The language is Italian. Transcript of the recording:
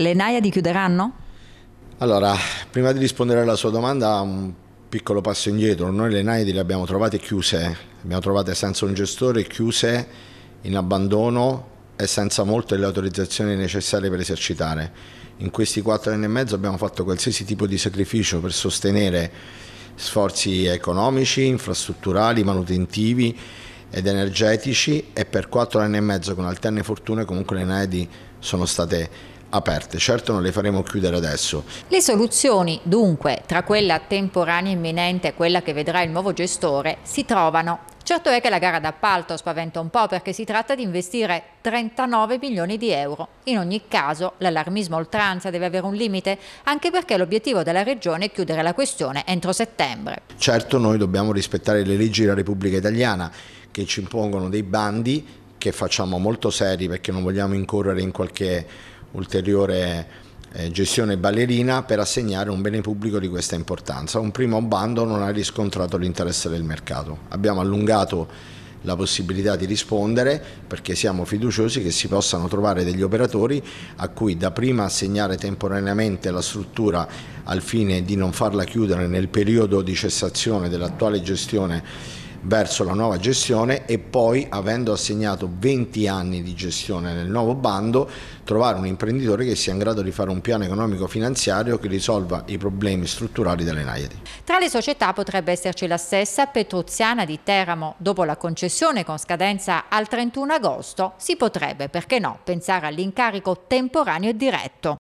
Le Naiadi chiuderanno? Allora, prima di rispondere alla sua domanda, un piccolo passo indietro. Noi le Naiadi le abbiamo trovate chiuse, le abbiamo trovate senza un gestore, chiuse, in abbandono e senza molte le autorizzazioni necessarie per esercitare. In questi quattro anni e mezzo abbiamo fatto qualsiasi tipo di sacrificio per sostenere sforzi economici, infrastrutturali, manutentivi ed energetici e per quattro anni e mezzo con alterne fortune comunque le Naiadi sono state aperte, certo non le faremo chiudere adesso. Le soluzioni, dunque, tra quella temporanea imminente e quella che vedrà il nuovo gestore, si trovano. Certo è che la gara d'appalto spaventa un po' perché si tratta di investire 39 milioni di euro. In ogni caso l'allarmismo oltranza deve avere un limite, anche perché l'obiettivo della Regione è chiudere la questione entro settembre. Certo noi dobbiamo rispettare le leggi della Repubblica Italiana che ci impongono dei bandi che facciamo molto seri perché non vogliamo incorrere in qualche ulteriore eh, gestione ballerina per assegnare un bene pubblico di questa importanza. Un primo bando non ha riscontrato l'interesse del mercato. Abbiamo allungato la possibilità di rispondere perché siamo fiduciosi che si possano trovare degli operatori a cui da prima assegnare temporaneamente la struttura al fine di non farla chiudere nel periodo di cessazione dell'attuale gestione verso la nuova gestione e poi, avendo assegnato 20 anni di gestione nel nuovo bando, trovare un imprenditore che sia in grado di fare un piano economico-finanziario che risolva i problemi strutturali delle Naiadi. Tra le società potrebbe esserci la stessa Petruziana di Teramo. Dopo la concessione con scadenza al 31 agosto si potrebbe, perché no, pensare all'incarico temporaneo e diretto.